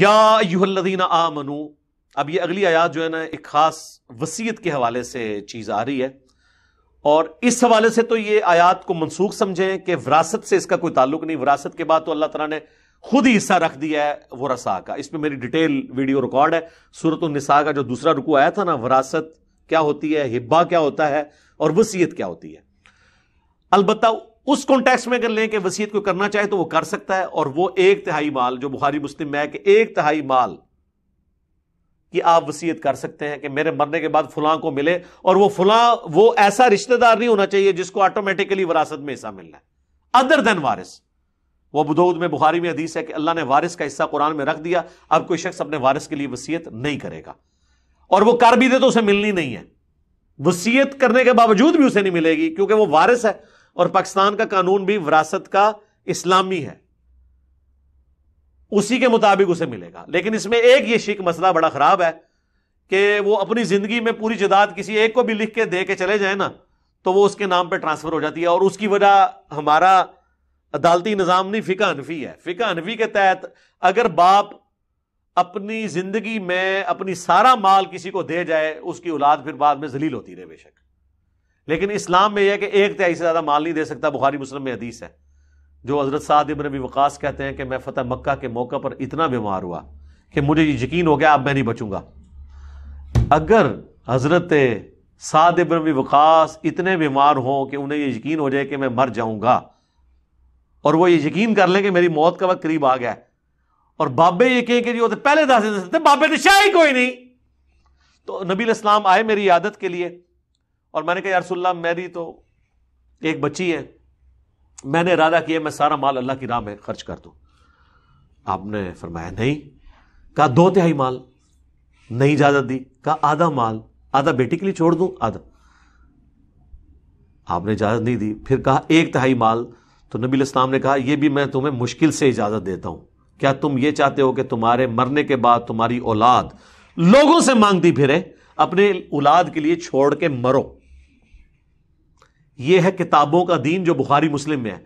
या यादीना आ मनु अब ये अगली आयात जो है ना एक खास वसीयत के हवाले से चीज आ रही है और इस हवाले से तो ये आयात को मनसूख समझें कि विरासत से इसका कोई ताल्लुक नहीं विरासत के बाद तो अल्लाह तला ने खुद ही हिस्सा रख दिया है वो रसा का इसमें मेरी डिटेल वीडियो रिकॉर्ड है सूरत निसा का जो दूसरा रुकू आया था ना विरासत क्या होती है हिब्बा क्या होता है और वसीयत क्या होती है अलबत् उस कॉन्टेक्स्ट में अगर लें कि वसीयत को करना चाहे तो वो कर सकता है और वो एक तिहाई माल जो बुहारी मुस्लिम में है कि एक तिहाई माल कि आप वसीयत कर सकते हैं कि मेरे मरने के बाद फुलां को मिले और वो फुलां वो ऐसा रिश्तेदार नहीं होना चाहिए जिसको ऑटोमेटिकली विरासत में हिस्सा मिलना है अदर देन वारिस वह बुदौद में बुखारी में हदीस है कि अल्लाह ने वारिस का हिस्सा कुरान में रख दिया अब कोई शख्स अपने वारिस के लिए वसीयत नहीं करेगा और वो कर भी दे तो उसे मिलनी नहीं है वसीयत करने के बावजूद भी उसे नहीं मिलेगी क्योंकि वो वारिस है और पाकिस्तान का कानून भी विरासत का इस्लामी है उसी के मुताबिक उसे मिलेगा लेकिन इसमें एक ये शिक मसला बड़ा खराब है कि वो अपनी जिंदगी में पूरी जदाद किसी एक को भी लिख के दे के चले जाए ना तो वो उसके नाम पर ट्रांसफर हो जाती है और उसकी वजह हमारा अदालती निज़ाम नहीं फ़िका अनफी है फ़िका अनफी के तहत अगर बाप अपनी जिंदगी में अपनी सारा माल किसी को दे जाए उसकी औलाद फिर बाद में जलील होती रहे बेशक लेकिन इस्लाम में यह कि एक त्याई से ज़्यादा माल नहीं दे सकता बुखारी मुस्लिम में हदीस है जो हज़रत साद इबन अबी वक़ास कहते हैं कि मैं फतेह मक्का के मौका पर इतना बीमार हुआ कि मुझे यकीन हो गया अब मैं नहीं बचूंगा अगर हज़रत साद इबन अबी वक़ास इतने बीमार हों कि उन्हें ये यकीन हो जाए कि मैं मर जाऊंगा और वो ये यकीन कर लें कि मेरी मौत का वक्त करीब आ गया और बाबे ये कहें कि तो पहले दस दिन बाबे ने शाही कोई नहीं तो नबी इस्लाम आए मेरी आदत के लिए और मैंने कहा यारसोल्ला मेरी तो एक बच्ची है मैंने इरादा किया मैं सारा माल अल्लाह की राह में खर्च कर दू आपने फरमाया नहीं कहा दो तिहाई माल नहीं इजाज़त दी कहा आधा माल आधा बेटी के लिए छोड़ दू आधा आपने इजाज़त नहीं दी फिर कहा एक तिहाई माल तो नबी इस्लाम ने कहा यह भी मैं तुम्हें मुश्किल से इजाज़त देता हूं क्या तुम ये चाहते हो कि तुम्हारे मरने के बाद तुम्हारी औलाद लोगों से मांगती फिरे अपने औलाद के लिए छोड़ के मरो यह है किताबों का दीन जो बुखारी मुस्लिम में है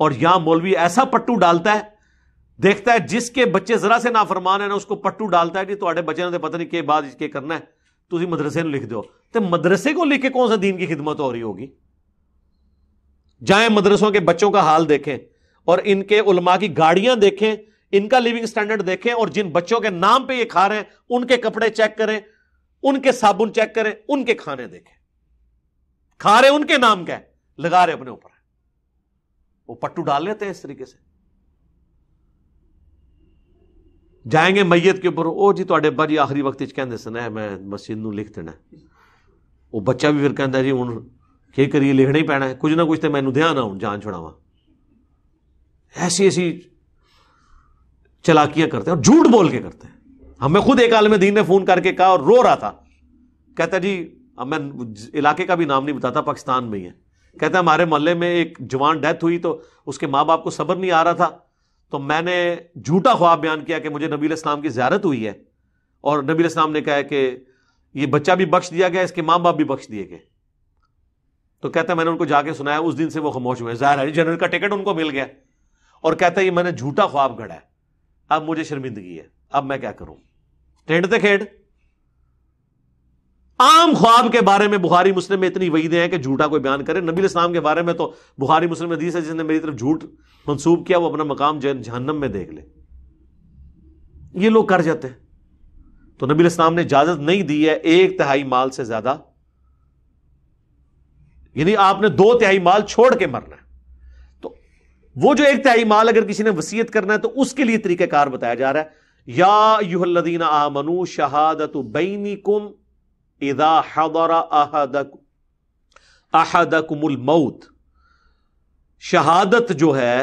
और यहां मौलवी ऐसा पट्टू डालता है देखता है जिसके बच्चे जरा से नाफरमान है ना उसको पट्टू डालता है कि थोड़े बच्चे ने पता नहीं के बाद इसके करना है ਤੁਸੀਂ ਮਦਰਸੇ ਨੂੰ ਲਿਖ ਦਿਓ ਤੇ ਮਦਰਸੇ ਕੋ ਲਿਖ ਕੇ ਕੌਣ ਸਾ دین की खिदमत हो रही होगी जाए मदरसों के बच्चों का हाल देखें और इनके उलमा की गाड़ियां देखें इनका लिविंग स्टैंडर्ड देखें और जिन बच्चों के नाम पर यह खा रहे हैं उनके कपड़े चेक करें उनके साबुन चेक करें उनके खाने देखें खा रहे उनके नाम क्या लगा रहे अपने ऊपर वो पट्टू डाल लेते हैं इस तरीके से जाएंगे मैयत के ऊपर ओ जी थोड़े तो बाजी आखिरी वक्त कहते सुन मैं मसीद न लिख देना वो बच्चा भी फिर कहता जी हूं के करिए लिखना ही पैना है कुछ ना कुछ तो मैं ध्यान आऊ जान छुड़ावा ऐसी ऐसी चलाकियां करते हैं और झूठ बोल के करते हैं हमें हाँ, खुद एक आलम दीन ने फोन करके कहा और रो रहा था कहता जी अब मैं इलाके का भी नाम नहीं बताता पाकिस्तान में ही है कहते हैं हमारे मोहल्ले में एक जवान डेथ हुई तो उसके माँ बाप को सब्र नहीं आ रहा था तो मैंने झूठा ख्वाब बयान किया कि मुझे नबी इस्लाम की ज्यारत हुई है और नबी इस्लाम ने कहा कि ये बच्चा भी बख्श दिया गया इसके माँ बाप भी बख्श दिए गए तो कहता है मैंने उनको जाके सुनाया उस दिन से वो खामोश हुए जाहिर है जनरल का टिकट उनको मिल गया और कहता है ये मैंने झूठा ख्वाब गढ़ा है अब मुझे शर्मिंदगी है अब मैं क्या करूं टेढ़ते खेड़ आम ख्वाब के बारे में बुखारी मुस्लिम में इतनी वहीदे हैं कि झूठा कोई बयान करे नबी इस्लाम के बारे में तो बुखारी मुस्लिम में है जिसने मेरी तरफ झूठ मनसूब किया वो अपना मकाम जहन्नम में देख ले ये लोग कर जाते हैं तो नबी इस्लाम ने इजाजत नहीं दी है एक तिहाई माल से ज्यादा यानी आपने दो तिहाई माल छोड़ के मरना है तो वो जो एक तिहाई माल अगर किसी ने वसीयत करना है तो उसके लिए तरीकेकार बताया जा रहा है या आ आमनु शहादत बैनी कुम इदा मऊत शहादत जो है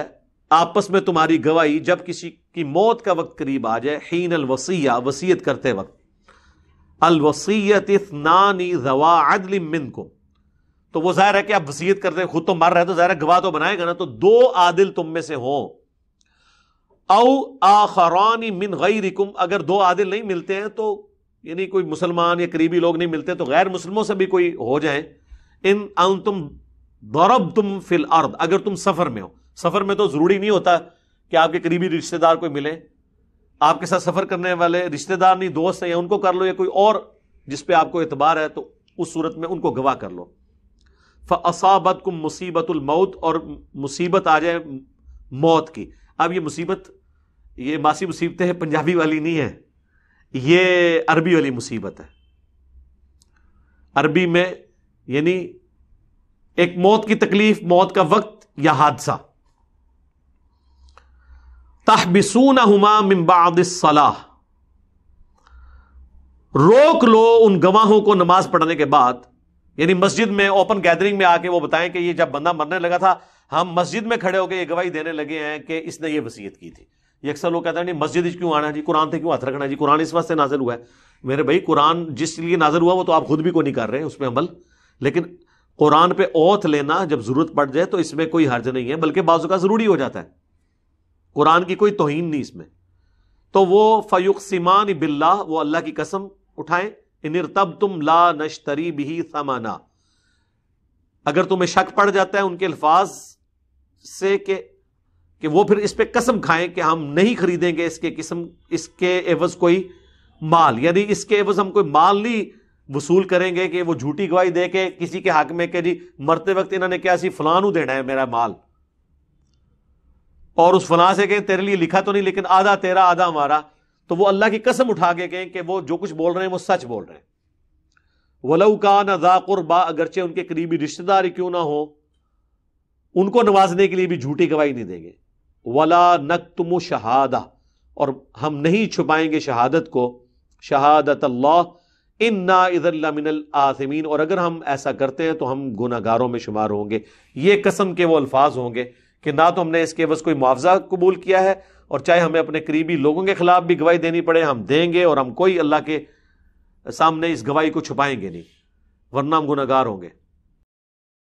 आपस में तुम्हारी गवाही जब किसी की मौत का वक्त करीब आ जाए हीन अलवसिया वसीयत करते वक्त अलवसीत इतनानी जवा मिन को तो वो जाहिर है कि आप वसीयत करते हैं खुद तो मर रहे तो जाहिर गवाह तो बनाएगा ना तो दो आदिल तुम में से हो औ आखरानी मिन गई अगर दो आदिल नहीं मिलते हैं तो यानी कोई मुसलमान या करीबी लोग नहीं मिलते तो गैर मुसलमों से भी कोई हो जाए इन अन तुम दौरब तुम फिल अर्द अगर तुम सफर में हो सफर में तो जरूरी नहीं होता कि आपके करीबी रिश्तेदार कोई मिले आपके साथ सफर करने वाले रिश्तेदार नहीं दोस्त हैं या उनको कर लो या कोई और जिस पे आपको एतबार है तो उस सूरत में उनको गवाह कर लो फसाबत कुम मुसीबतुलमौत और मुसीबत आ जाए मौत की अब ये मुसीबत ये मासी मुसीबतें हैं पंजाबी वाली नहीं है ये अरबी वाली मुसीबत है अरबी में यानी एक मौत की तकलीफ मौत का वक्त या हादसा तहबिसून हुमा मिम्बादलाह रोक लो उन गवाहों को नमाज पढ़ने के बाद यानी मस्जिद में ओपन गैदरिंग में आके वो बताएं कि ये जब बंदा मरने लगा था हम मस्जिद में खड़े होकर ये गवाही देने लगे हैं कि इसने ये वसीयत की थी ये अक्सर लोग कहते हैं मस्जिद क्यों आना जी कुरान से क्यों हाथ रखना जी कुरान इस वास्ते नाजिल हुआ है मेरे भाई कुरान जिस लिए नाजिल हुआ वो तो आप खुद भी को नहीं कर रहे हैं उसमें अमल लेकिन कुरान पे ओथ लेना जब जरूरत पड़ जाए तो इसमें कोई हर्ज नहीं है बल्कि बाजू का जरूरी हो जाता है कुरान की कोई तोहन नहीं इसमें तो वो फ़युक सिमान बिल्ला वो अल्लाह की कसम उठाएं तब तुम ला नशतरी भी समाना अगर तुम्हें शक पड़ जाता है उनके अल्फाज से कि कि वो फिर इस पर कसम खाएं कि हम नहीं खरीदेंगे इसके किस्म इसके एवज कोई माल यानी इसके एवज हम कोई माल नहीं वसूल करेंगे कि वो झूठी गवाही दे के किसी के हक में कि जी मरते वक्त इन्होंने क्या सी फलानू देना है मेरा माल और उस फलां से कहें तेरे लिए लिखा तो नहीं लेकिन आधा तेरा आधा हमारा तो वो अल्लाह की कसम उठा के कहें कि वो जो कुछ बोल रहे हैं वो सच बोल रहे हैं वलऊ का नजा कुरबा अगरचे उनके करीबी रिश्तेदार क्यों ना हो उनको नवाजने के लिए भी झूठी गवाही नहीं देंगे वला नकतम शहादा और हम नहीं छुपाएंगे शहादत को शहादत अल्लाह इन नाज़मिन आसमीन और अगर हम ऐसा करते हैं तो हम गुनागारों में शुमार होंगे ये कसम के वो अल्फाज होंगे कि ना तो हमने इसके बस कोई मुआवजा कबूल किया है और चाहे हमें अपने करीबी लोगों के खिलाफ भी गवाही देनी पड़े हम देंगे और हम कोई अल्लाह के सामने इस गवाही को छुपाएंगे नहीं वरना हम गुनागार होंगे